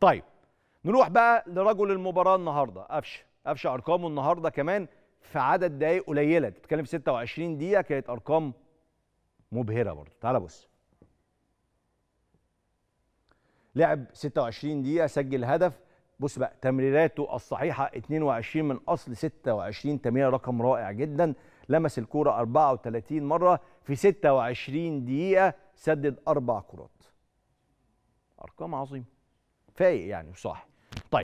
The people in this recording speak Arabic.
طيب نروح بقى لرجل المباراه النهارده قفشه قفشه ارقامه النهارده كمان في عدد دقائق قليله تتكلم بتتكلم في 26 دقيقه كانت ارقام مبهره برضه تعال بص لعب 26 دقيقه سجل هدف بص بقى تمريراته الصحيحه 22 من اصل 26 تمريره رقم رائع جدا لمس الكوره 34 مره في 26 دقيقه سدد اربع كرات ارقام عظيمه فايق يعني وصاحي